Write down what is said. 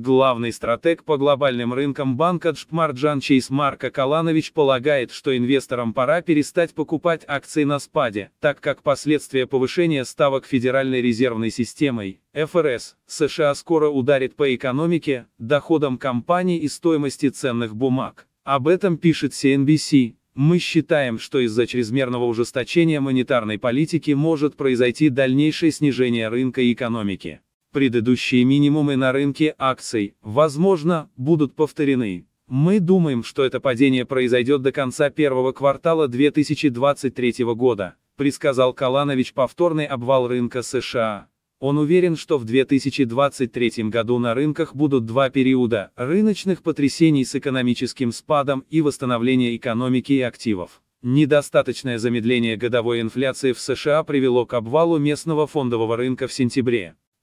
Главный стратег по глобальным рынкам банка Джпмарджан Чейс Марко Каланович полагает, что инвесторам пора перестать покупать акции на спаде, так как последствия повышения ставок Федеральной резервной системой, ФРС, США скоро ударит по экономике, доходам компаний и стоимости ценных бумаг. Об этом пишет CNBC. Мы считаем, что из-за чрезмерного ужесточения монетарной политики может произойти дальнейшее снижение рынка и экономики. Предыдущие минимумы на рынке акций, возможно, будут повторены. Мы думаем, что это падение произойдет до конца первого квартала 2023 года, предсказал Каланович повторный обвал рынка США. Он уверен, что в 2023 году на рынках будут два периода – рыночных потрясений с экономическим спадом и восстановление экономики и активов. Недостаточное замедление годовой инфляции в США привело к обвалу местного фондового рынка в сентябре.